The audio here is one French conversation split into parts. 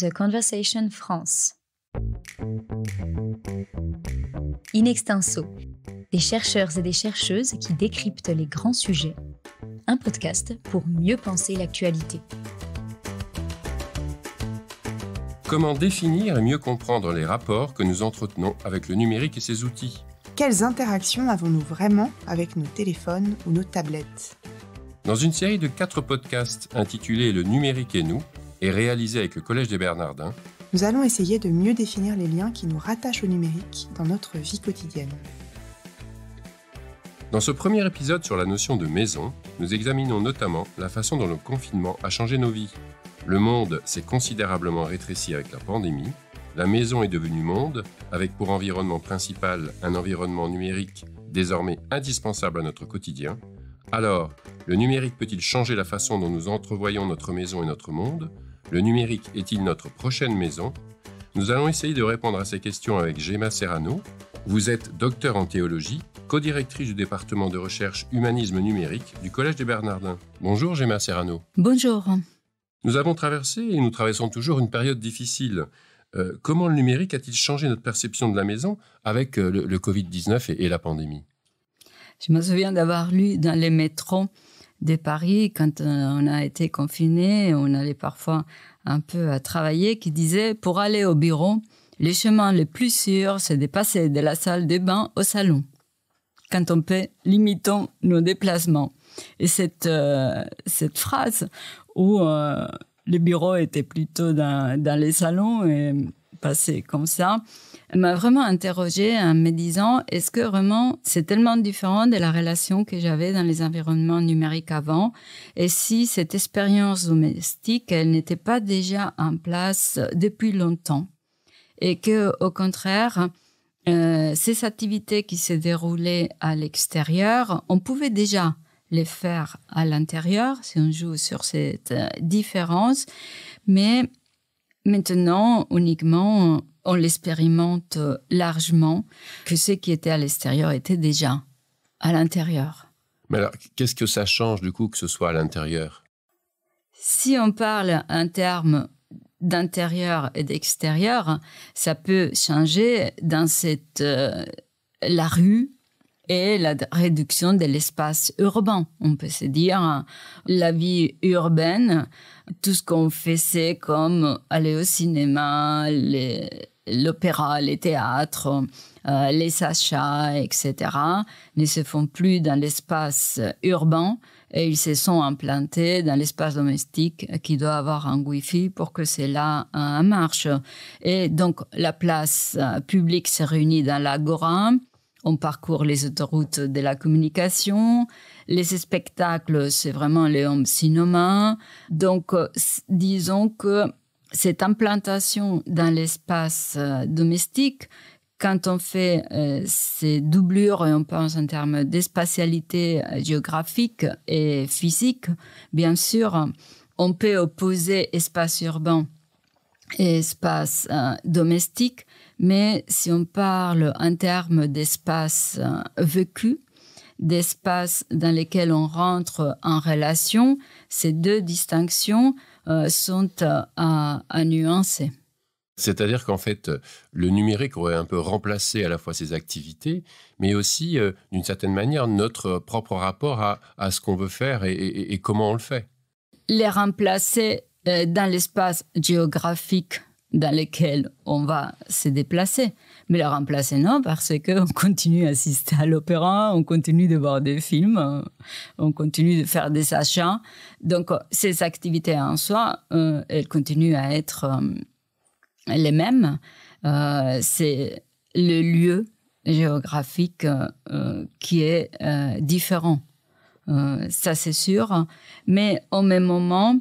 The Conversation France. In extenso, des chercheurs et des chercheuses qui décryptent les grands sujets. Un podcast pour mieux penser l'actualité. Comment définir et mieux comprendre les rapports que nous entretenons avec le numérique et ses outils Quelles interactions avons-nous vraiment avec nos téléphones ou nos tablettes Dans une série de quatre podcasts intitulés « Le numérique et nous, et réalisé avec le Collège des Bernardins. Nous allons essayer de mieux définir les liens qui nous rattachent au numérique dans notre vie quotidienne. Dans ce premier épisode sur la notion de maison, nous examinons notamment la façon dont le confinement a changé nos vies. Le monde s'est considérablement rétréci avec la pandémie, la maison est devenue monde, avec pour environnement principal un environnement numérique désormais indispensable à notre quotidien. Alors, le numérique peut-il changer la façon dont nous entrevoyons notre maison et notre monde le numérique est-il notre prochaine maison Nous allons essayer de répondre à ces questions avec Gemma Serrano. Vous êtes docteur en théologie, co-directrice du département de recherche humanisme numérique du Collège des Bernardins. Bonjour Gemma Serrano. Bonjour. Nous avons traversé et nous traversons toujours une période difficile. Euh, comment le numérique a-t-il changé notre perception de la maison avec euh, le, Covid-19 et, et la pandémie Je me souviens d'avoir lu dans les métros de Paris, quand euh, on a été confiné, on allait parfois un peu à travailler, qui disait pour aller au bureau, les chemins les plus sûr, c'est de passer de la salle des bains au salon. Quand on peut, limitons nos déplacements. Et cette, euh, cette phrase où euh, le bureau était plutôt dans, dans les salons et c'est comme ça, m'a vraiment interrogé en me disant est-ce que vraiment c'est tellement différent de la relation que j'avais dans les environnements numériques avant et si cette expérience domestique elle n'était pas déjà en place euh, depuis longtemps et que au contraire euh, ces activités qui se déroulaient à l'extérieur, on pouvait déjà les faire à l'intérieur si on joue sur cette euh, différence, mais Maintenant, uniquement, on l'expérimente largement que ce qui était à l'extérieur était déjà à l'intérieur. Mais alors, qu'est-ce que ça change du coup que ce soit à l'intérieur Si on parle en termes d'intérieur et d'extérieur, ça peut changer dans cette, euh, la rue, et la réduction de l'espace urbain. On peut se dire, la vie urbaine, tout ce qu'on faisait comme aller au cinéma, l'opéra, les, théâtres, euh, les achats, etc., ne se font plus dans l'espace urbain et ils se sont implantés dans l'espace domestique qui doit avoir un Wi-Fi pour que cela euh, marche. Et donc la place euh, publique se réunit dans l'agora on parcourt les autoroutes de la communication. Les spectacles, c'est vraiment les hommes cinéma. Donc, euh, disons que cette implantation dans l'espace euh, domestique, quand on fait euh, ces doublures et on pense en termes d'espatialité géographique et physique, bien sûr, on peut opposer espace urbain et espace domestique mais si on parle en termes d'espace euh, vécu, d'espace dans lequel on rentre en relation, ces deux distinctions euh, sont à, nuancer. C'est-à-dire qu'en fait, euh, le numérique aurait un peu remplacé à la fois ses activités, mais aussi, d'une certaine manière, notre propre rapport à, ce qu'on veut faire et, comment on le fait. Les remplacer dans l'espace géographique dans lesquelles on va se déplacer. Mais la remplacer, non, parce qu'on continue à assister à l'opéra, on continue de voir des films, on continue de faire des achats. Donc, ces activités en soi, euh, elles continuent à être euh, les mêmes. Euh, c'est le lieu géographique qui est différent. ça, c'est sûr. Mais au même moment,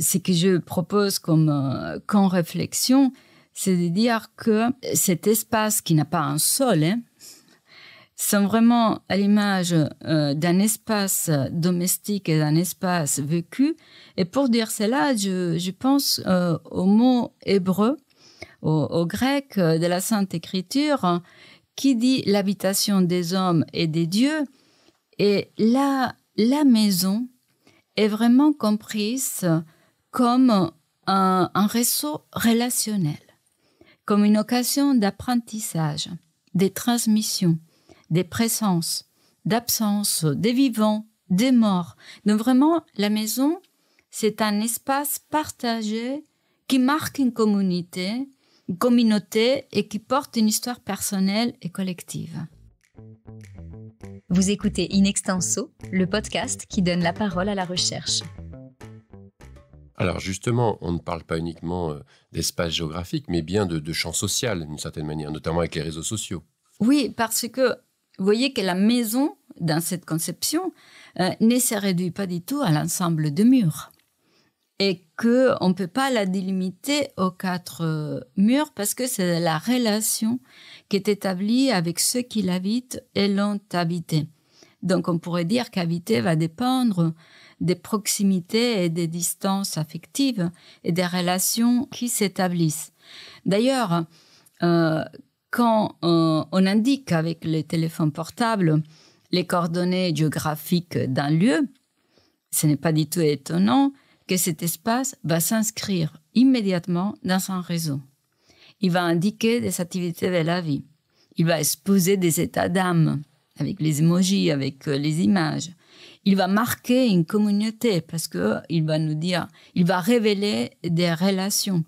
ce que je propose comme, qu'en euh, réflexion, c'est de dire que cet espace qui n'a pas un sol, hein, sont vraiment à l'image euh, d'un espace domestique et d'un espace vécu. Et pour dire cela, je, pense aux euh, au mot hébreu, au, au, grec de la Sainte Écriture, qui dit l'habitation des hommes et des dieux. Et là, la maison est vraiment comprise comme un, réseau relationnel, comme une occasion d'apprentissage, de transmission, des présences, d'absence, des vivants, des morts. Donc vraiment, la maison, c'est un espace partagé qui marque une communauté, une communauté et qui porte une histoire personnelle et collective. Vous écoutez In Extenso, le podcast qui donne la parole à la recherche. Alors justement, on ne parle pas uniquement euh, d'espace géographique, mais bien de, champ social d'une certaine manière, notamment avec les réseaux sociaux. Oui, parce que vous voyez que la maison, dans cette conception, euh, ne se réduit pas du tout à l'ensemble de murs. Et qu'on ne peut pas la délimiter aux quatre euh, murs parce que c'est la relation qui est établie avec ceux qui l'habitent et l'ont habité. Donc on pourrait dire qu'habiter va dépendre des proximités et des distances affectives et des relations qui s'établissent. D'ailleurs, euh, quand euh, on indique avec les téléphones portables les coordonnées géographiques d'un lieu, ce n'est pas du tout étonnant que cet espace va s'inscrire immédiatement dans un réseau. Il va indiquer des activités de la vie. Il va exposer des états d'âme avec les émojis, avec euh, les images il va marquer une communauté parce que il va nous dire, il va révéler des relations.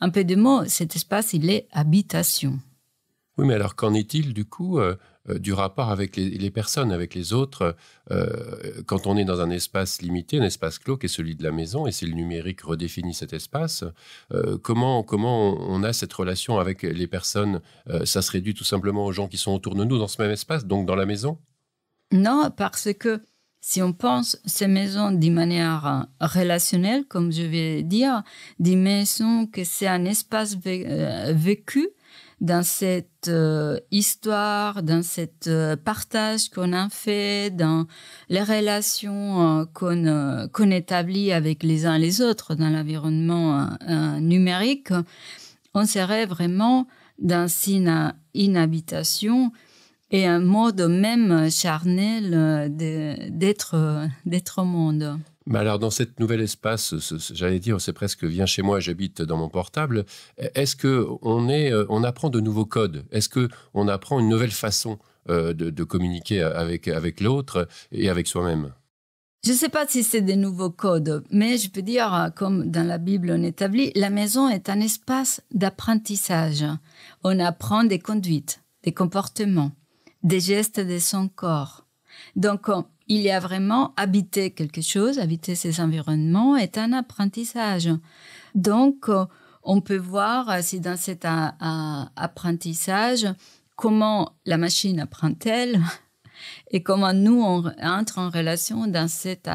Un peu de mots, cet espace, il est habitation. Oui, mais alors qu'en est-il du coup euh, euh, du rapport avec les, personnes, avec les autres, euh, quand on est dans un espace limité, un espace clos qui est celui de la maison, et si le numérique redéfinit cet espace, comment, comment on a cette relation avec les personnes Ça se réduit tout simplement aux gens qui sont autour de nous dans ce même espace, donc dans la maison Non, parce que si on pense ces maisons d'une manière euh, relationnelle, comme je vais dire, des maisons que c'est un espace euh, vécu dans cette euh, histoire, dans cette partage qu'on a fait, dans les relations qu'on établit avec les uns les autres dans l'environnement numérique, on serait vraiment dans signe une habitation et un mode même charnel euh, d'être euh, d'être au monde. Mais alors, dans cet nouvel espace, j'allais dire, c'est presque viens chez moi, j'habite dans mon portable. Est-ce que on est, euh, on apprend de nouveaux codes Est-ce que on apprend une nouvelle façon de, de communiquer avec avec l'autre et avec soi-même je ne sais pas si c'est des nouveaux codes, mais je peux dire, comme dans la Bible on établit, la maison est un espace d'apprentissage. On apprend des conduites, des comportements, des gestes de son corps. Donc, il y a vraiment habiter quelque chose, habiter ses environnements est un apprentissage. Donc, euh, on peut voir euh, si dans cet apprentissage, comment la machine apprend-elle et comment nous, on entre en relation dans cet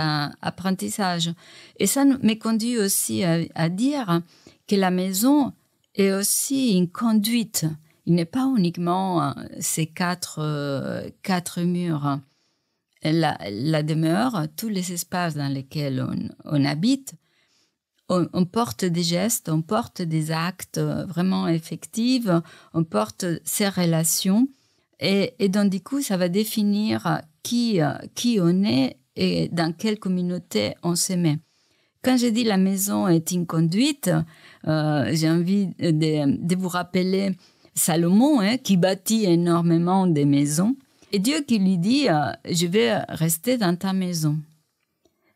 apprentissage. Et ça me conduit aussi à dire que la maison est aussi une conduite il n'est pas uniquement euh, ces quatre, euh, quatre murs. La, la, demeure, tous les espaces dans lesquels on, habite, on, porte des gestes, on porte des actes euh, vraiment effectifs, on porte ces relations. Et, donc, du coup, ça va définir qui, qui on est et dans quelle communauté on se met. Quand je dis la maison est inconduite, conduite, j'ai envie de, vous rappeler Salomon, hein, qui bâtit énormément de maisons. Et Dieu qui lui dit, euh, je vais rester dans ta maison.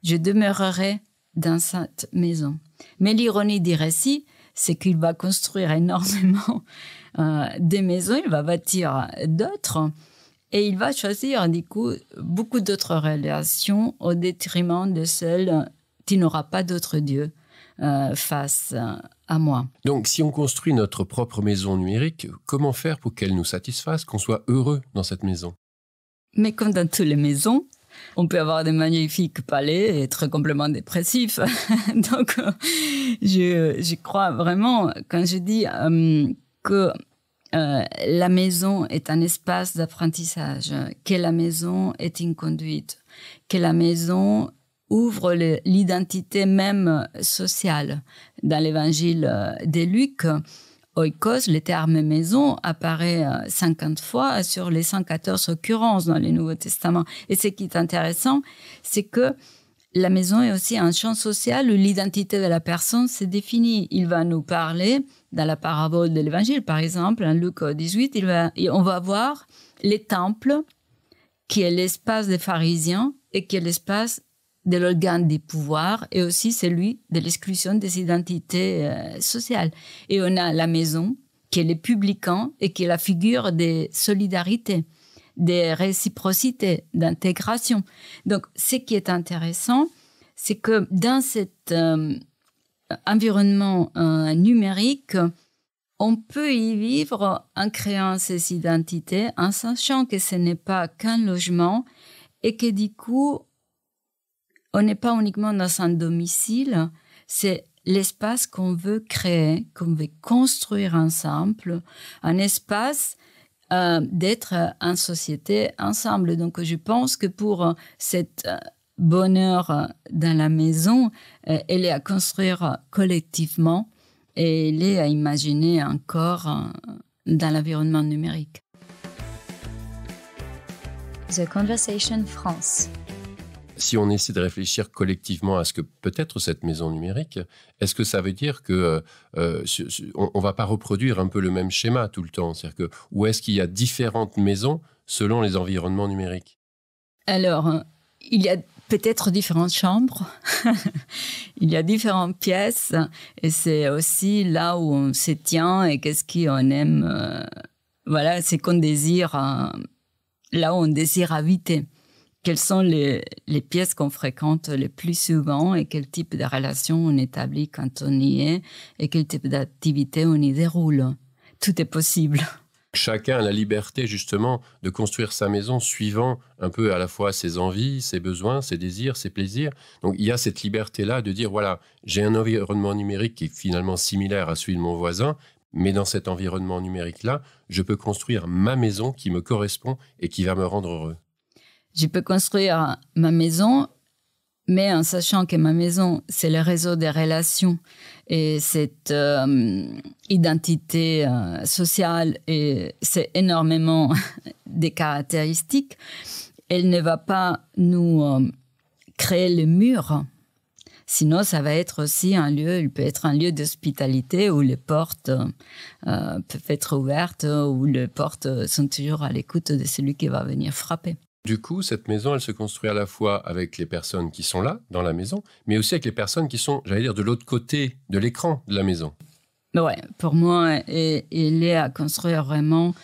Je demeurerai dans cette maison. Mais l'ironie du récit, c'est qu'il va construire énormément euh, des maisons, il va bâtir d'autres. Et il va choisir, du coup, beaucoup d'autres relations au détriment de celles qui n'aura pas d'autres dieux ». Euh, face euh, à moi. Donc si on construit notre propre maison numérique, comment faire pour qu'elle nous satisfasse, qu'on soit heureux dans cette maison Mais comme dans toutes les maisons, on peut avoir des magnifiques palais et être complètement dépressif. Donc, euh, je, crois vraiment, quand je dis que la maison est un espace d'apprentissage, que la maison est une conduite, que la maison ouvre l'identité même sociale. Dans l'évangile euh, de Luc, oikos, le terme maison, apparaît 50 euh, fois sur les 114 occurrences dans les Nouveaux Testaments. Et ce qui est intéressant, c'est que la maison est aussi un champ social où l'identité de la personne s'est définie. Il va nous parler, dans la parabole de l'Évangile, par exemple, en Luc 18, euh, il va, on va voir les temples, qui est l'espace des pharisiens et qui est l'espace de l'organe des pouvoirs et aussi celui de l'exclusion des identités euh, sociales. Et on a la maison, qui est le publican et qui est la figure des solidarités, des réciprocités, d'intégration. Donc, ce qui est intéressant, c'est que dans cet euh, environnement euh, numérique, on peut y vivre en créant ses identités, en sachant que ce n'est pas qu'un logement et que du coup, on n'est pas uniquement dans un domicile, c'est l'espace qu'on veut créer, qu'on veut construire ensemble, un espace euh, d'être en société ensemble. Donc je pense que pour cette euh, bonheur dans la maison, euh, elle est à construire collectivement et elle est à imaginer encore dans l'environnement numérique. The Conversation France si on essaie de réfléchir collectivement à ce que peut-être cette maison numérique, est-ce que ça veut dire qu'on euh, euh, ne va pas reproduire un peu le même schéma tout le temps cest à que ou est-ce qu'il y a différentes maisons selon les environnements numériques Alors, il y a peut-être différentes chambres, il y a différentes pièces, et c'est aussi là où on se tient et qu'est-ce qu'on aime. Euh, voilà, c'est qu'on désire, là où on désire habiter quelles sont les, pièces qu'on fréquente le plus souvent et quel type de relation on établit quand on y est et quel type d'activité on y déroule. Tout est possible chacun a la liberté justement de construire sa maison suivant un peu à la fois ses envies, ses besoins, ses désirs, ses plaisirs. Donc il y a cette liberté-là de dire, voilà, j'ai un environnement numérique qui est finalement similaire à celui de mon voisin, mais dans cet environnement numérique-là, je peux construire ma maison qui me correspond et qui va me rendre heureux. Je peux construire ma maison, mais en sachant que ma maison, c'est le réseau des relations et cette euh, identité euh, sociale, et c'est énormément des caractéristiques, elle ne va pas nous euh, créer le mur. Sinon, ça va être aussi un lieu, il peut être un lieu d'hospitalité où les portes peuvent être ouvertes, où les portes sont toujours à l'écoute de celui qui va venir frapper. Du coup, cette maison, elle se construit à la fois avec les personnes qui sont là, dans la maison, mais aussi avec les personnes qui sont, j'allais dire, de l'autre côté de l'écran de la maison. Bah ouais, pour moi, il est à construire vraiment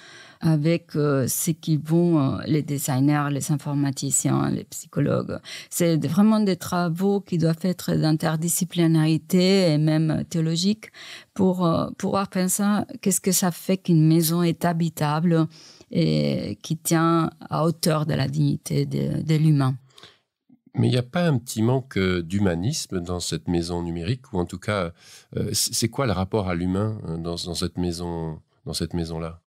avec euh, ce qui vont euh, les designers, les informaticiens, les psychologues. C'est vraiment des travaux qui doivent être d'interdisciplinarité et même théologique pour euh, pouvoir penser qu'est-ce que ça fait qu'une maison est habitable et qui tient à hauteur de la dignité de, l'humain. Mais il n'y a pas un petit manque euh, d'humanisme dans cette maison numérique, ou en tout cas, euh, c'est quoi le rapport à l'humain euh, dans, cette maison, dans cette maison-là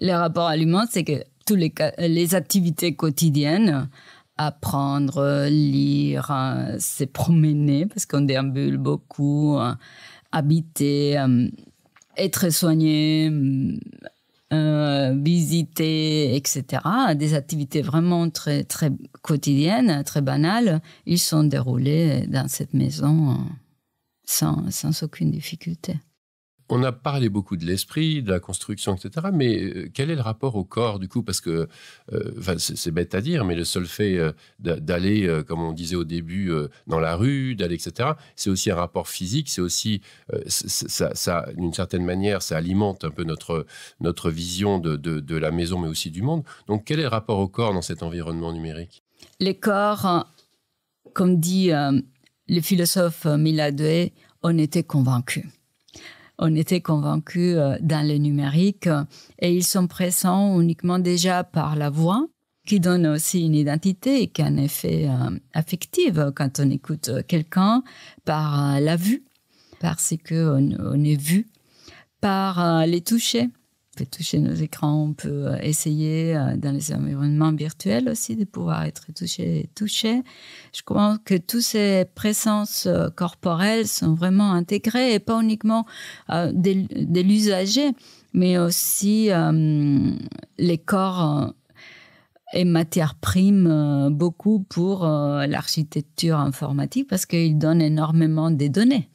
Le rapport à l'humain, c'est que toutes les, les activités quotidiennes, apprendre, lire, se promener, parce qu'on déambule beaucoup, habiter, être soigné, mm, euh, visiter, etc. Des activités vraiment très, très quotidiennes, très banales, ils sont déroulés dans cette maison euh, sans aucune difficulté. On a parlé beaucoup de l'esprit, de la construction, etc. Mais euh, quel est le rapport au corps, du coup Parce que, euh, c'est bête à dire, mais le seul fait euh, d'aller, comme on disait au début, dans la rue, d'aller, etc., c'est aussi un rapport physique, c'est aussi, ça, d'une certaine manière, ça alimente un peu notre, notre vision de, la maison, mais aussi du monde. Donc, quel est le rapport au corps dans cet environnement numérique Les corps, comme dit le philosophe Miladé, on était convaincus on était convaincus euh, dans le numérique euh, et ils sont présents uniquement déjà par la voix qui donne aussi une identité et qui a un effet euh, affectif quand on écoute quelqu'un par la vue parce que est vu par les toucher on peut toucher nos écrans, on peut euh, essayer euh, dans les environnements virtuels aussi de pouvoir être touché. touché. Je crois que toutes ces présences euh, corporelles sont vraiment intégrées et pas uniquement de, l'usager, mais aussi les corps et matière prime beaucoup pour l'architecture informatique parce qu'ils donnent énormément des données.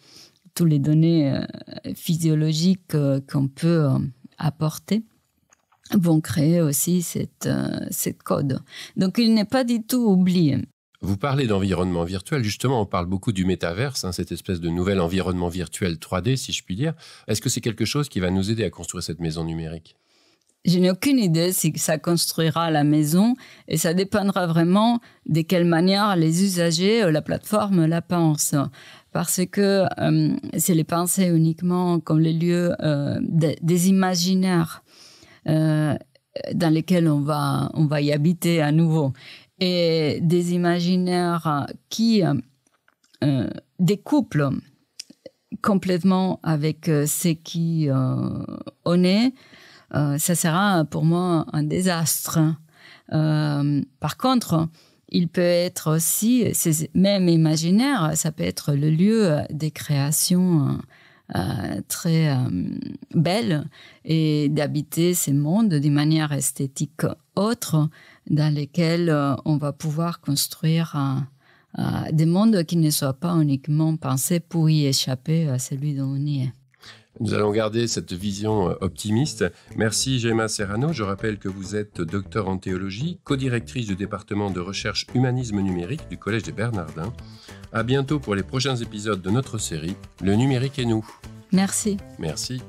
Toutes les données physiologiques qu'on peut apportés vont créer aussi cette, euh, cette code. Donc il n'est pas du tout oublié. Vous parlez d'environnement virtuel, justement, on parle beaucoup du métaverse, hein, cette espèce de nouvel environnement virtuel 3D, si je puis dire. Est-ce que c'est quelque chose qui va nous aider à construire cette maison numérique je n'ai aucune idée si ça construira la maison et ça dépendra vraiment de quelle manière les usagers euh, la plateforme la pensent parce que euh, c'est les pensées uniquement comme les lieux euh, des imaginaires euh, dans lesquels on va, on va y habiter à nouveau. Et des imaginaires qui découplent complètement avec ce qui on est, ça sera pour moi un désastre. par contre, il peut être aussi, même imaginaire, ça peut être le lieu des créations euh, euh, très euh, belles et d'habiter ces mondes d'une manière esthétique autre dans lesquels on va pouvoir construire des mondes qui ne soient pas uniquement pensés pour y échapper à celui dont on y est. Nous allons garder cette vision euh, optimiste. Merci Gemma Serrano. Je rappelle que vous êtes docteur en théologie, co-directrice du département de recherche humanisme numérique du Collège des Bernardins. À bientôt pour les prochains épisodes de notre série Le numérique et nous. Merci. Merci.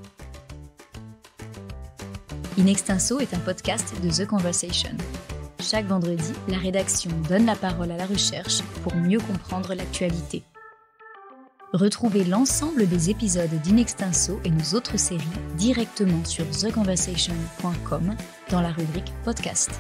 Inextinso Extenso est un podcast de The Conversation. Chaque vendredi, la rédaction donne la parole à la recherche pour mieux comprendre l'actualité. Retrouvez l'ensemble des épisodes d'Inextinso et nos autres séries directement sur theconversation.com dans la rubrique Podcast.